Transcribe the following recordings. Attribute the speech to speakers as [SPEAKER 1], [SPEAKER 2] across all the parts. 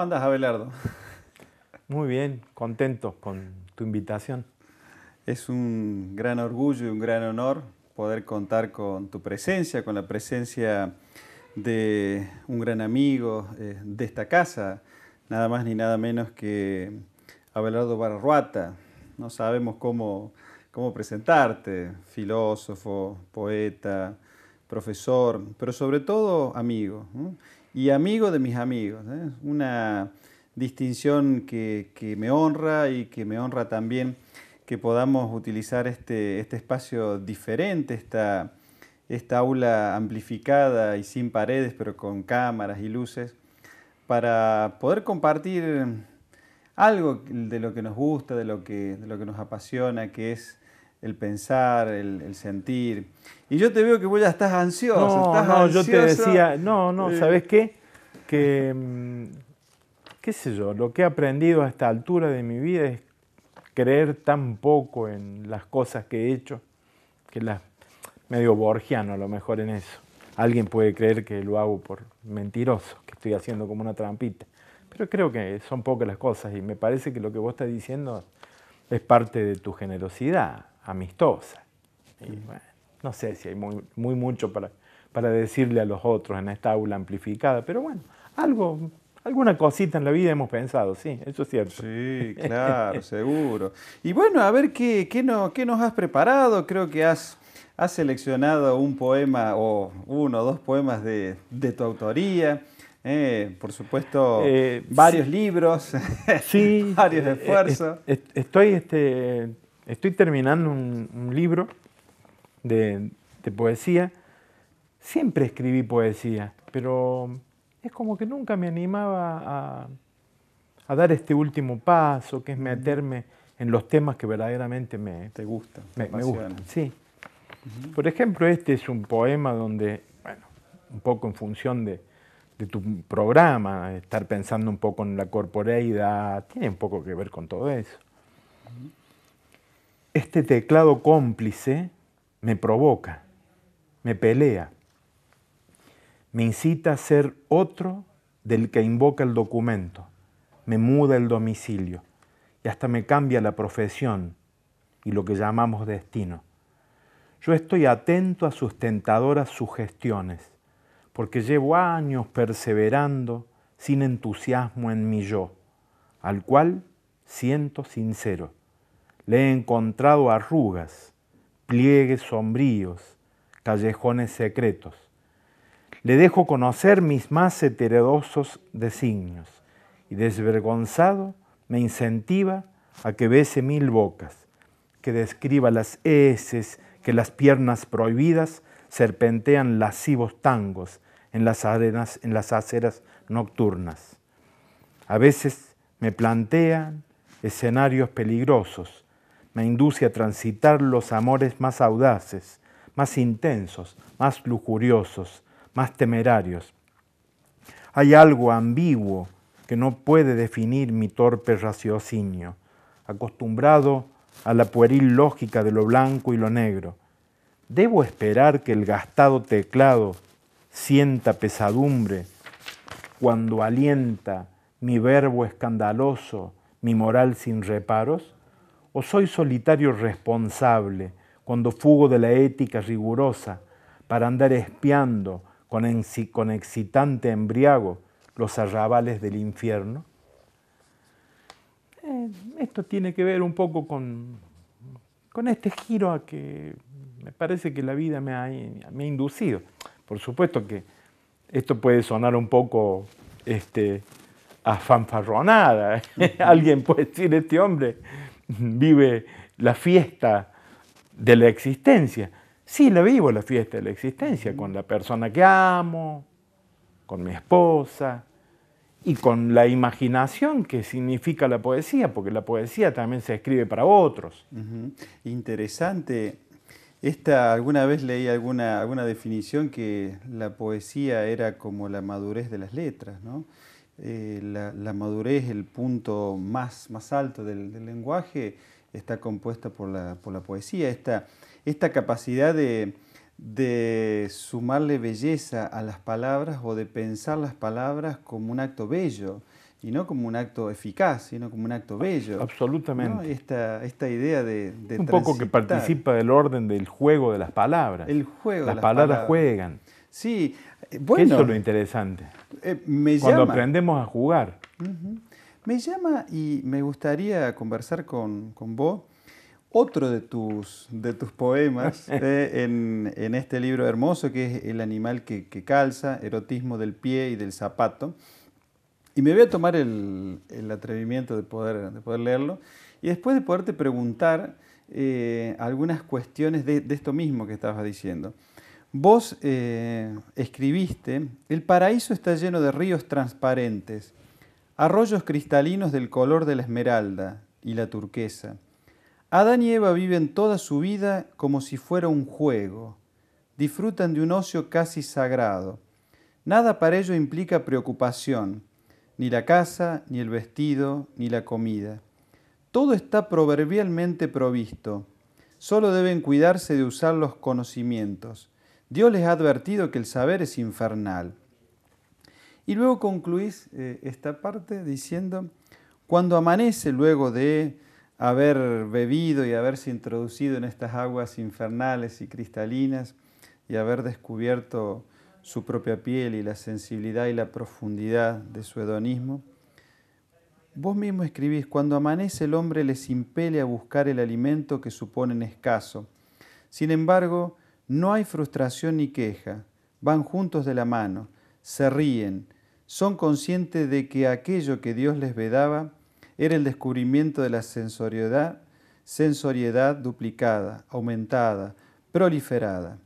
[SPEAKER 1] ¿Cómo andas, Abelardo? Muy bien, contento con tu invitación. Es un gran orgullo y un gran honor poder contar con tu presencia, con la presencia de un gran amigo eh, de esta casa, nada más ni nada menos que Abelardo Barruata. No sabemos cómo, cómo presentarte, filósofo, poeta, profesor, pero sobre todo amigo y amigo de mis amigos. es ¿eh? Una distinción que, me honra y que me honra también que podamos utilizar este, este espacio diferente, esta, esta aula amplificada y sin paredes, pero con cámaras y luces, para poder compartir algo de lo que nos gusta, de lo que, de lo que nos apasiona, que es el pensar, el,
[SPEAKER 2] sentir. Y yo te veo que vos ya estás ansioso. No, no, yo te decía, no, no, eh, ¿sabes qué? Que, mm, qué sé yo, lo que he aprendido a esta altura de mi vida es creer tan poco en las cosas que he hecho, que las medio borgiano a lo mejor en eso. Alguien puede creer que lo hago por mentiroso, que estoy haciendo como una trampita. Pero creo que son pocas las cosas y me parece que lo que vos estás diciendo es parte de tu generosidad amistosa. no sé si hay muy, mucho para, para decirle a los otros en esta aula amplificada, pero bueno, algo Alguna cosita en la vida hemos pensado, sí, eso es cierto. Sí,
[SPEAKER 1] claro, seguro. Y bueno, a ver qué, qué, qué nos has preparado. Creo que has, has, seleccionado un poema o uno o dos poemas de, tu autoría. Eh, por supuesto, eh, varios libros, sí, varios eh, esfuerzos.
[SPEAKER 2] estoy este, estoy terminando un, libro de, poesía. Siempre escribí poesía, pero es como que nunca me animaba a, dar este último paso, que es meterme en los temas que verdaderamente me, me, gustan. Sí. Por ejemplo, este es un poema donde, bueno, un poco en función de, de tu programa, estar pensando un poco en la corporeidad, tiene un poco que ver con todo eso este teclado cómplice me provoca, me pelea, me incita a ser otro del que invoca el documento, me muda el domicilio y hasta me cambia la profesión y lo que llamamos destino. Yo estoy atento a sus tentadoras sugestiones, porque llevo años perseverando sin entusiasmo en mi yo, al cual siento sincero le he encontrado arrugas, pliegues sombríos, callejones secretos. Le dejo conocer mis más heterodosos designios y desvergonzado me incentiva a que bese mil bocas, que describa las heces, que las piernas prohibidas serpentean lascivos tangos en las arenas, en las aceras nocturnas. A veces me plantean escenarios peligrosos induce a transitar los amores más audaces, más intensos, más lujuriosos, más temerarios. Hay algo ambiguo que no puede definir mi torpe raciocinio, acostumbrado a la pueril lógica de lo blanco y lo negro. ¿Debo esperar que el gastado teclado sienta pesadumbre cuando alienta mi verbo escandaloso, mi moral sin reparos? ¿O soy solitario responsable cuando fugo de la ética rigurosa para andar espiando con, excitante embriago los arrabales del infierno? Eh, esto tiene que ver un poco con, este giro a que me parece que la vida me ha, inducido. Por supuesto que esto puede sonar un poco este, afanfarronada. ¿eh? Alguien puede decir, este hombre vive la fiesta de la existencia. Sí, la vivo la fiesta de la existencia con la persona que amo, con mi esposa y con la imaginación que significa la poesía, porque la poesía también se escribe para otros. Interesante. Esta,
[SPEAKER 1] alguna vez leí alguna, alguna definición que la poesía era como la madurez de las letras, ¿no? Eh, la, madurez, el punto más, más alto del, lenguaje, está compuesta por la, por la poesía, esta, esta capacidad de, de, sumarle belleza a las palabras o de pensar las palabras como un acto bello y no como un acto eficaz, sino como un acto bello. Absolutamente.
[SPEAKER 2] Esta, idea de... de un poco que participa del orden del juego de las palabras. El juego. Las, de las palabras, palabras juegan. Sí, eso es lo interesante.
[SPEAKER 1] Eh, Cuando aprendemos a jugar. Me llama y me gustaría conversar con, con vos otro de tus, de tus poemas eh, en, en, este libro hermoso que es El animal que, calza, erotismo del pie y del zapato. Y me voy a tomar el, el atrevimiento de poder, de poder leerlo y después de poderte preguntar eh, algunas cuestiones de, de, esto mismo que estabas diciendo. Vos eh, escribiste, el paraíso está lleno de ríos transparentes, arroyos cristalinos del color de la esmeralda y la turquesa. Adán y Eva viven toda su vida como si fuera un juego, disfrutan de un ocio casi sagrado. Nada para ello implica preocupación, ni la casa, ni el vestido, ni la comida. Todo está proverbialmente provisto, solo deben cuidarse de usar los conocimientos Dios les ha advertido que el saber es infernal. Y luego concluís eh, esta parte diciendo, cuando amanece luego de haber bebido y haberse introducido en estas aguas infernales y cristalinas y haber descubierto su propia piel y la sensibilidad y la profundidad de su hedonismo, vos mismo escribís, cuando amanece el hombre les impele a buscar el alimento que suponen escaso. Sin embargo, no hay frustración ni queja, van juntos de la mano, se ríen, son conscientes de que aquello que Dios les vedaba era el descubrimiento de la sensoriedad, sensoriedad duplicada, aumentada, proliferada.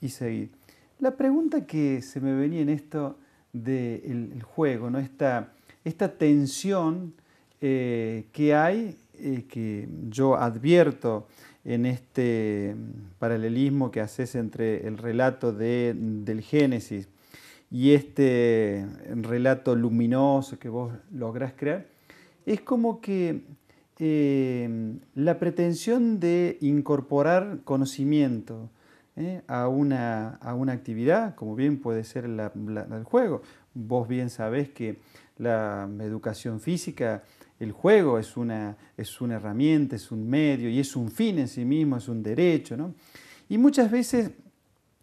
[SPEAKER 1] Y seguir. La pregunta que se me venía en esto del juego, ¿no? esta, esta tensión eh, que hay, eh, que yo advierto en este mm, paralelismo que haces entre el relato mm, del Génesis y este mm, relato luminoso que vos lográs crear, es como que eh, la pretensión de incorporar conocimiento eh, a, una, actividad, como bien puede ser el juego. Vos bien sabés que la educación física el juego es una, es una herramienta, es un medio y es un fin en sí mismo, es un derecho. Y muchas veces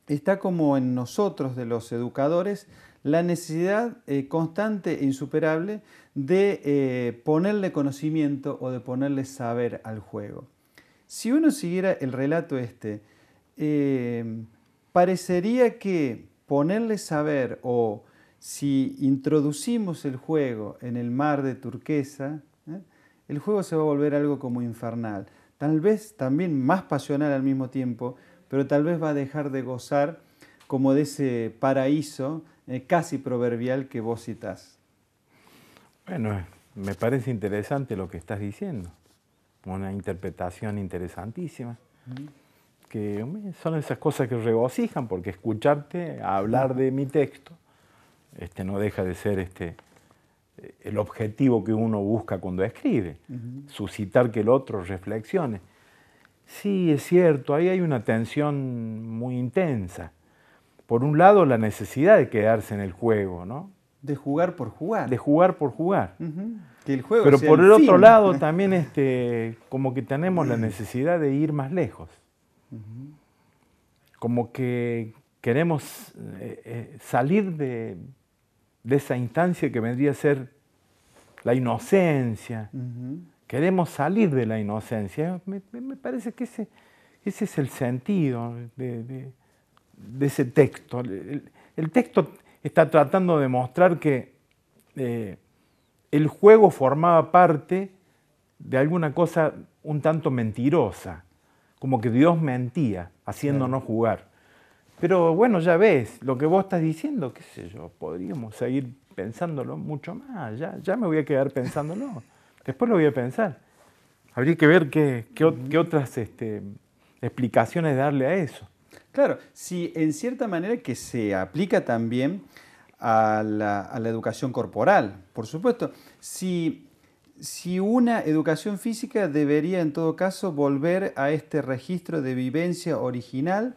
[SPEAKER 1] está como en nosotros, de los educadores, la necesidad eh, constante e insuperable de eh, ponerle conocimiento o de ponerle saber al juego. Si uno siguiera el relato este, eh, parecería que ponerle saber o si introducimos el juego en el mar de turquesa, ¿eh? el juego se va a volver algo como infernal. Tal vez también más pasional al mismo tiempo, pero tal vez va a dejar de gozar como de ese paraíso eh, casi
[SPEAKER 2] proverbial que vos citás. Bueno, me parece interesante lo que estás diciendo, una interpretación interesantísima. que son esas cosas que regocijan, porque escucharte hablar de mi texto este, no deja de ser este, el objetivo que uno busca cuando escribe, suscitar que el otro reflexione. Sí, es cierto, ahí hay una tensión muy intensa. Por un lado, la necesidad de quedarse en el juego, ¿no? De jugar por jugar. De jugar por jugar. Que el juego Pero por el, otro lado también este, como que tenemos la necesidad de ir más lejos. Como que queremos eh, eh, salir de, de esa instancia que vendría a ser la inocencia. Queremos salir de la inocencia. Me, parece que ese, es el sentido de, ese texto. El, texto está tratando de mostrar que eh, el juego formaba parte de alguna cosa un tanto mentirosa, como que Dios mentía haciéndonos jugar. Pero bueno, ya ves, lo que vos estás diciendo, qué sé yo, podríamos seguir pensándolo mucho más, ya, ya me voy a quedar pensándolo, después lo voy a pensar. Habría que ver qué, otras este, explicaciones darle a
[SPEAKER 1] eso. Claro, si en cierta manera que se aplica también a la, educación corporal, por supuesto, si, si una educación física debería en todo caso volver a este registro de vivencia original,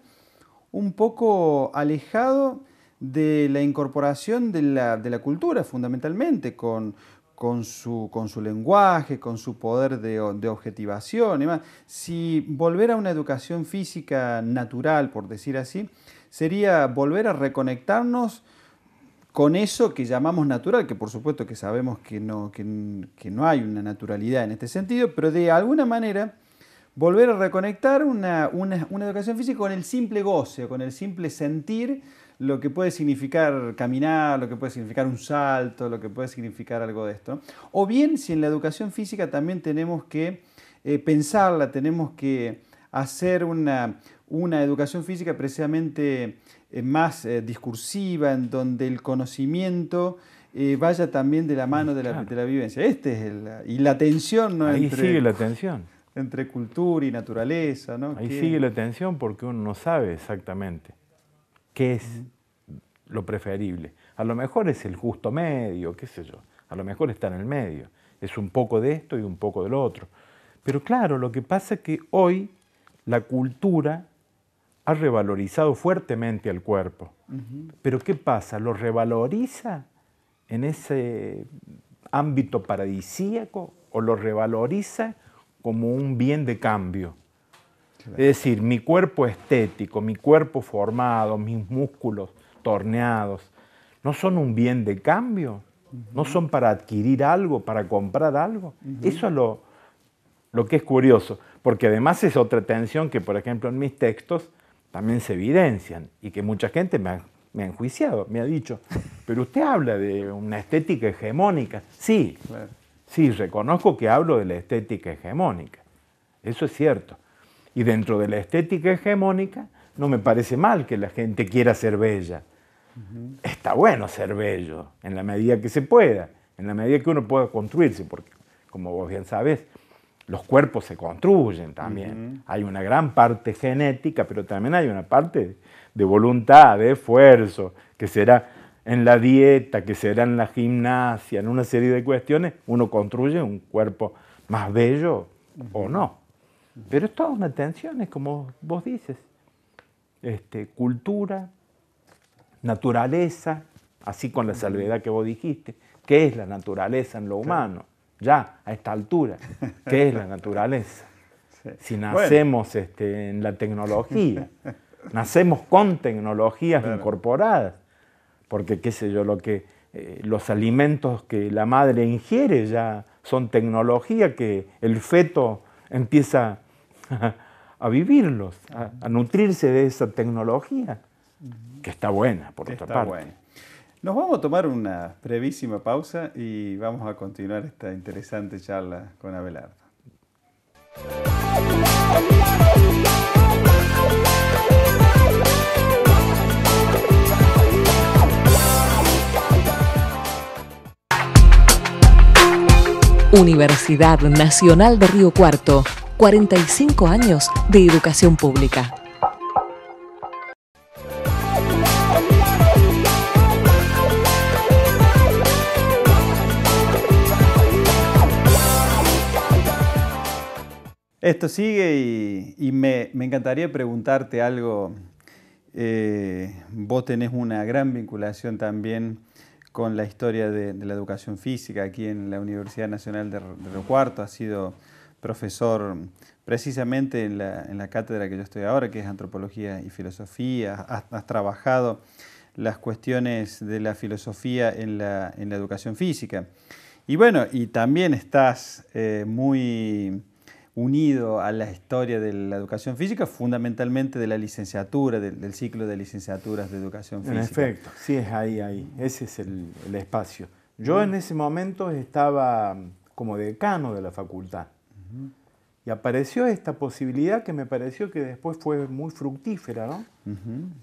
[SPEAKER 1] un poco alejado de la incorporación de la, cultura fundamentalmente, con, su, lenguaje, con su poder de, objetivación y Si volver a una educación física natural, por decir así, sería volver a reconectarnos con eso que llamamos natural, que por supuesto que sabemos que, que no hay una naturalidad en este sentido, pero de alguna manera volver a reconectar una, una, educación física con el simple goce, con el simple sentir lo que puede significar caminar, lo que puede significar un salto, lo que puede significar algo de esto. O bien si en la educación física también tenemos que eh, pensarla, tenemos que hacer una, educación física precisamente eh, más eh, discursiva, en donde el conocimiento vaya también de la mano de la, vivencia. Este es el, y la tensión no Ahí sigue la atención entre cultura y naturaleza. Ahí sigue la
[SPEAKER 2] tensión porque uno no sabe exactamente qué es lo preferible. A lo mejor es el justo medio, qué sé yo. A lo mejor está en el medio. Es un poco de esto y un poco del otro. Pero claro, lo que pasa es que hoy la cultura ha revalorizado fuertemente al cuerpo. Pero ¿qué pasa? ¿Lo revaloriza en ese ámbito paradisíaco o lo revaloriza como un bien de cambio. Es decir, mi cuerpo estético, mi cuerpo formado, mis músculos torneados, no son un bien de cambio, no son para adquirir algo, para comprar algo. Eso es lo, lo que es curioso, porque además es otra tensión que, por ejemplo, en mis textos también se evidencian y que mucha gente me ha, me ha enjuiciado, me ha dicho, pero usted habla de una estética hegemónica. Sí, Sí, reconozco que hablo de la estética hegemónica, eso es cierto. Y dentro de la estética hegemónica no me parece mal que la gente quiera ser bella. Está bueno ser bello, en la medida que se pueda, en la medida que uno pueda construirse, porque como vos bien sabes, los cuerpos se construyen también. Hay una gran parte genética, pero también hay una parte de voluntad, de esfuerzo, que será en la dieta, que será en la gimnasia, en una serie de cuestiones, uno construye un cuerpo más bello o no. Pero es toda una tensión, es como vos dices, este, cultura, naturaleza, así con la salvedad que vos dijiste, ¿qué es la naturaleza en lo humano? Ya, a esta altura, ¿qué es la naturaleza? Si nacemos este, en la tecnología, nacemos con tecnologías incorporadas, porque qué sé yo, lo que, eh, los alimentos que la madre ingiere ya son tecnología que el feto empieza a, vivirlos, a, nutrirse de esa tecnología, que está buena, por otra parte. Nos vamos a
[SPEAKER 1] tomar una brevísima pausa y vamos a continuar esta interesante charla con Abelardo.
[SPEAKER 2] Universidad Nacional de Río Cuarto, 45 años de educación pública.
[SPEAKER 1] Esto sigue y, me, encantaría preguntarte algo. Eh, vos tenés una gran vinculación también con la historia de, la educación física aquí en la Universidad Nacional de, Río Cuarto, ha sido profesor mm, precisamente en la, cátedra que yo estoy ahora, que es antropología y filosofía, has, trabajado las cuestiones de la filosofía en la, educación física. Y bueno, y también estás eh, muy unido a la historia de la educación física, fundamentalmente de la
[SPEAKER 2] licenciatura, del, ciclo de licenciaturas de educación física. En efecto, sí, es ahí, ahí, ese es el, espacio. Yo en ese momento estaba mm, como decano de la facultad y apareció esta posibilidad que me pareció que después fue muy fructífera, ¿no?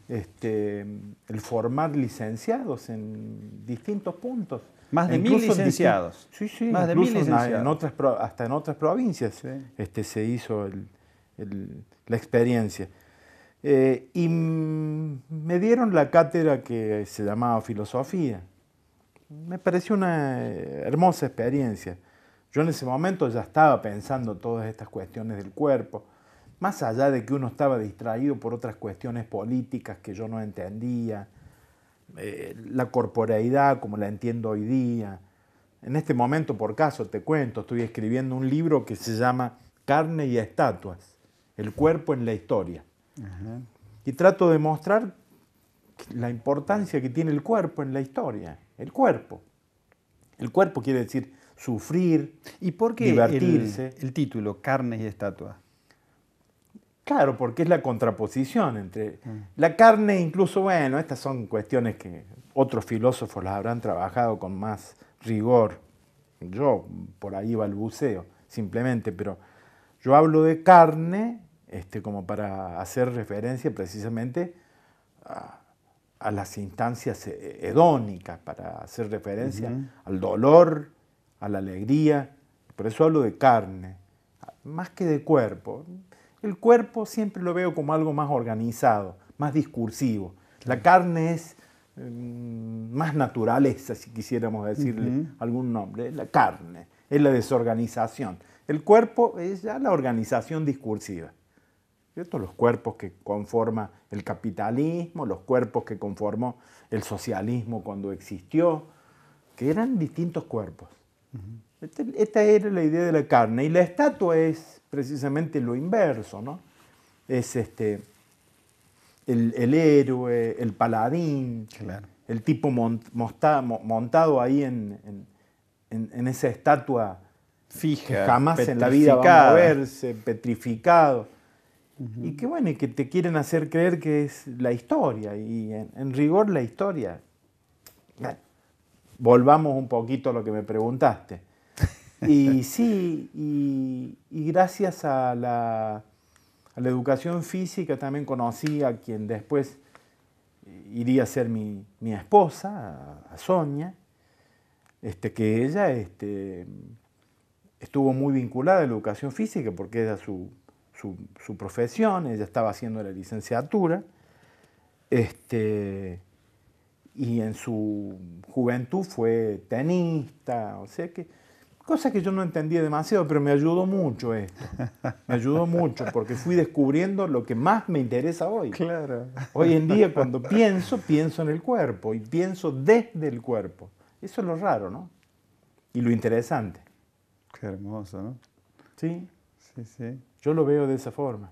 [SPEAKER 2] este, el formar licenciados en distintos puntos más de mil licenciados. Sí, sí, más de mil En otras, hasta en otras provincias este, se hizo la experiencia. Eh, y me dieron la cátedra que se llamaba Filosofía. Me pareció una eh, hermosa experiencia. Yo en ese momento ya estaba pensando todas estas cuestiones del cuerpo, más allá de que uno estaba distraído por otras cuestiones políticas que yo no entendía, eh, la corporeidad como la entiendo hoy día. En este momento, por caso, te cuento, estoy escribiendo un libro que se llama Carne y Estatuas, el cuerpo en la historia. Y trato de mostrar la importancia que tiene el cuerpo en la historia, el cuerpo. El cuerpo quiere decir sufrir, ¿Y por qué divertirse. El, título, Carne y Estatuas? Claro, porque es la contraposición entre mm. la carne, incluso, bueno, estas son cuestiones que otros filósofos las habrán trabajado con más rigor. Yo por ahí balbuceo, simplemente, pero yo hablo de carne este, como para hacer referencia precisamente a, las instancias eh, hedónicas, para hacer referencia al dolor, a la alegría. Por eso hablo de carne, más que de cuerpo. El cuerpo siempre lo veo como algo más organizado, más discursivo. La carne es mm, más naturaleza, si quisiéramos decirle algún nombre, la carne, es la desorganización. El cuerpo es ya la organización discursiva. Los cuerpos que conforma el capitalismo, los cuerpos que conformó el socialismo cuando existió, que eran distintos cuerpos. Este, esta era la idea de la carne. Y la estatua es precisamente lo inverso, ¿no? Es este, el, héroe, el paladín, el tipo montado ahí en, en, esa estatua
[SPEAKER 1] fija, jamás en la vida va a verse,
[SPEAKER 2] petrificado. Y que bueno, que te quieren hacer creer que es la historia, y en, rigor la historia. volvamos un poquito a lo que me preguntaste Y sí, y, gracias a la, educación física también conocí a quien después eh, iría a ser mi, esposa, a, Sonia, este, que ella este, estuvo muy vinculada a la educación física porque era su, profesión, ella estaba haciendo la licenciatura. Este, y en su juventud fue tenista, o sea que Cosa que yo no entendía demasiado, pero me ayudó mucho esto. Me ayudó mucho porque fui descubriendo lo que más me interesa hoy. Claro. Hoy en día cuando pienso, pienso en el cuerpo y pienso desde el cuerpo. Eso es lo raro, ¿no? Y lo interesante. Qué hermoso, ¿no? Sí. Sí, sí. Yo lo veo de esa forma.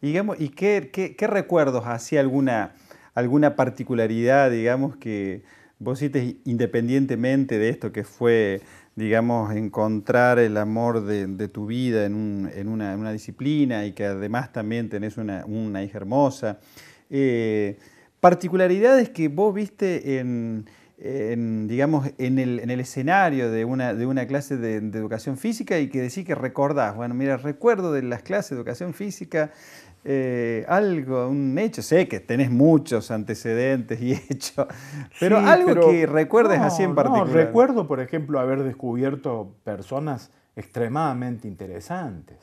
[SPEAKER 2] Y, digamos, ¿y qué, qué, recuerdos
[SPEAKER 1] hacía alguna, alguna particularidad, digamos, que vos hiciste independientemente de esto que fue digamos, encontrar el amor de, tu vida en, una, disciplina y que además también tenés una, hija hermosa. Eh, particularidades que vos viste en, digamos, en el, escenario de una, clase de, de, educación física y que decís que recordás, bueno, mira, recuerdo de las clases de educación física eh, algo, un hecho. Sé que tenés muchos antecedentes y hechos, pero algo que recuerdes así en particular. recuerdo,
[SPEAKER 2] por ejemplo, haber descubierto personas extremadamente interesantes.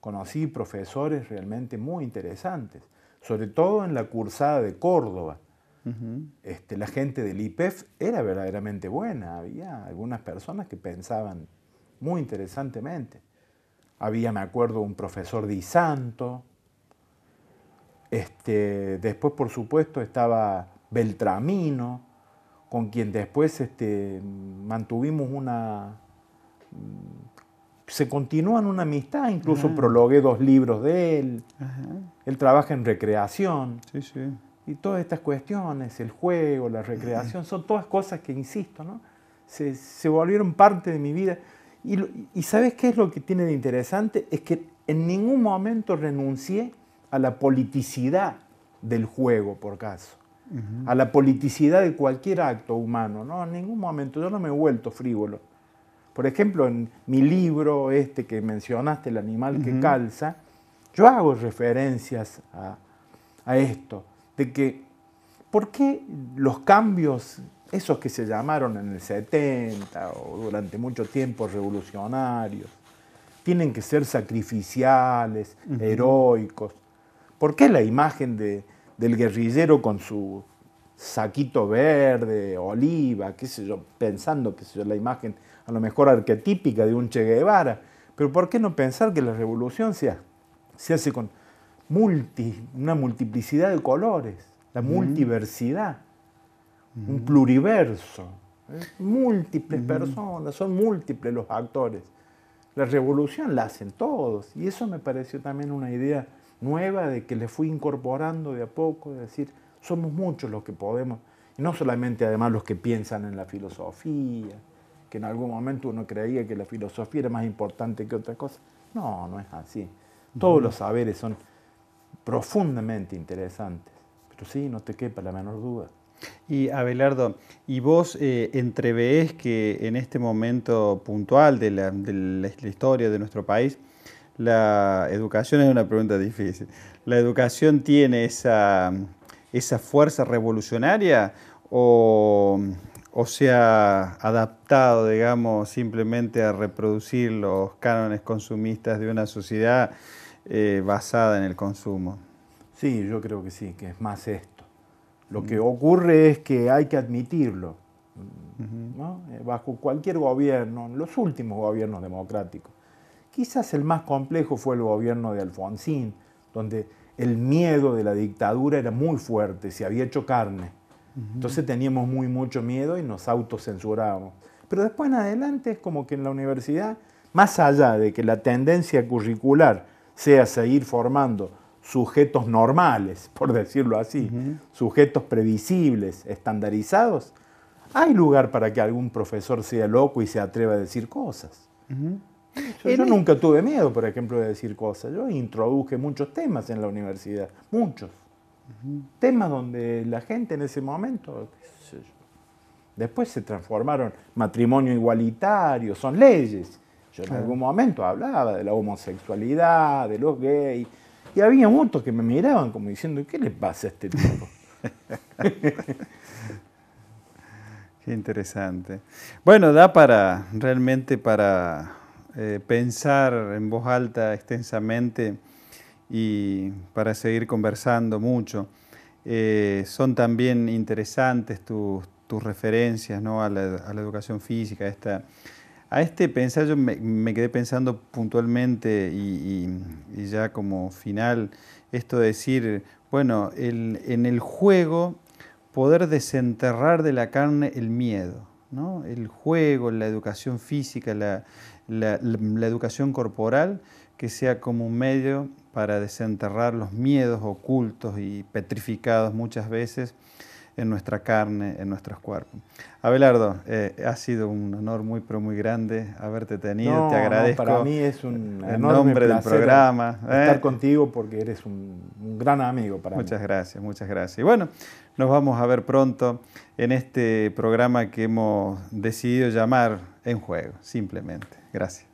[SPEAKER 2] Conocí profesores realmente muy interesantes, sobre todo en la cursada de Córdoba. este, la gente del IPEF era verdaderamente buena, había algunas personas que pensaban muy interesantemente. Había, me acuerdo, un profesor de Santo este, después, por supuesto, estaba Beltramino, con quien después este, mantuvimos una... Mm, se continúan una amistad, incluso ah. prologué dos libros de él. Él trabaja en recreación. Y todas estas cuestiones, el juego, la recreación, son todas cosas que, insisto, ¿no? se, volvieron parte de mi vida. Y, y, ¿sabes qué es lo que tiene de interesante? Es que en ningún momento renuncié a la politicidad del juego, por caso, a la politicidad de cualquier acto humano. No, en ningún momento, yo no me he vuelto frívolo. Por ejemplo, en mi libro este que mencionaste, El animal que calza, yo hago referencias a, esto, de que, ¿por qué los cambios esos que se llamaron en el 70 o durante mucho tiempo revolucionarios, tienen que ser sacrificiales, heroicos. ¿Por qué la imagen del guerrillero con su saquito verde, oliva, qué sé yo, pensando que es la imagen a lo mejor arquetípica de un Che Guevara? Pero ¿por qué no pensar que la revolución se, hace con multi, una multiplicidad de colores, la multiversidad, un pluriverso? ¿eh? Múltiples personas, son múltiples los actores. La revolución la hacen todos y eso me pareció también una idea nueva de que le fui incorporando de a poco, de decir, somos muchos los que podemos, y no solamente además los que piensan en la filosofía, que en algún momento uno creía que la filosofía era más importante que otra cosa. No, no es así. Todos los saberes son profundamente interesantes, pero sí, no te quepa la menor duda. Y Abelardo, ¿y vos
[SPEAKER 1] eh, que en este momento puntual de la, de la historia de nuestro país, la educación es una pregunta difícil. ¿La educación tiene esa, esa fuerza revolucionaria o, se ha adaptado, digamos, simplemente a reproducir los cánones consumistas de una sociedad eh, basada en el consumo? Sí, yo
[SPEAKER 2] creo que sí, que es más esto. Lo mm. que ocurre es que hay que admitirlo. Eh, bajo cualquier gobierno, los últimos gobiernos democráticos, Quizás el más complejo fue el gobierno de Alfonsín, donde el miedo de la dictadura era muy fuerte, se había hecho carne. Entonces teníamos muy mucho miedo y nos autocensurábamos. Pero después en adelante es como que en la universidad, más allá de que la tendencia curricular sea seguir formando sujetos normales, por decirlo así, sujetos previsibles, estandarizados, hay lugar para que algún profesor sea loco y se atreva a decir cosas. Yo, nunca tuve miedo, por ejemplo, de decir cosas. Yo introduje muchos temas en la universidad, muchos. Temas donde la gente en ese momento, después se transformaron matrimonio igualitario, son leyes. Yo en algún momento hablaba de la homosexualidad, de los gays, y había muchos que me miraban como diciendo, ¿qué le pasa a este tipo? Qué
[SPEAKER 1] interesante. Bueno, da para realmente para eh, pensar en voz alta extensamente y para seguir conversando mucho. Eh, son también interesantes tus, referencias ¿no? a, la, educación física. a este pensar yo me, quedé pensando puntualmente y, ya como final, esto de decir, bueno, en el juego poder desenterrar de la carne el miedo. ¿no? El juego, la educación física, la, la, educación corporal que sea como un medio para desenterrar los miedos ocultos y petrificados muchas veces en nuestra carne, en nuestros cuerpos. Abelardo, eh, ha sido un honor muy, pero muy grande haberte tenido. Te agradezco. para mí es un enorme nombre del programa. ¿eh? Estar
[SPEAKER 2] contigo porque eres un, gran amigo para muchas
[SPEAKER 1] mí. Muchas gracias, muchas gracias. bueno, nos vamos a ver pronto en este programa que hemos decidido llamar En Juego, simplemente. Gracias.